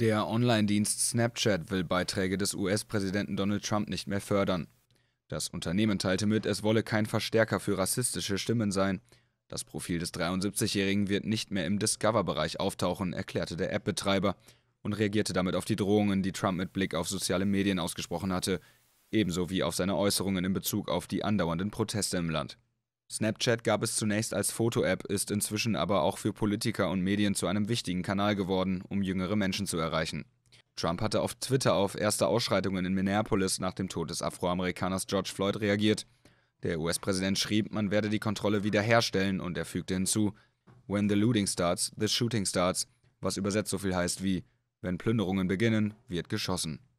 Der Online-Dienst Snapchat will Beiträge des US-Präsidenten Donald Trump nicht mehr fördern. Das Unternehmen teilte mit, es wolle kein Verstärker für rassistische Stimmen sein. Das Profil des 73-Jährigen wird nicht mehr im Discover-Bereich auftauchen, erklärte der App-Betreiber und reagierte damit auf die Drohungen, die Trump mit Blick auf soziale Medien ausgesprochen hatte, ebenso wie auf seine Äußerungen in Bezug auf die andauernden Proteste im Land. Snapchat gab es zunächst als Foto-App, ist inzwischen aber auch für Politiker und Medien zu einem wichtigen Kanal geworden, um jüngere Menschen zu erreichen. Trump hatte auf Twitter auf erste Ausschreitungen in Minneapolis nach dem Tod des Afroamerikaners George Floyd reagiert. Der US-Präsident schrieb, man werde die Kontrolle wiederherstellen und er fügte hinzu, When the looting starts, the shooting starts, was übersetzt so viel heißt wie, wenn Plünderungen beginnen, wird geschossen.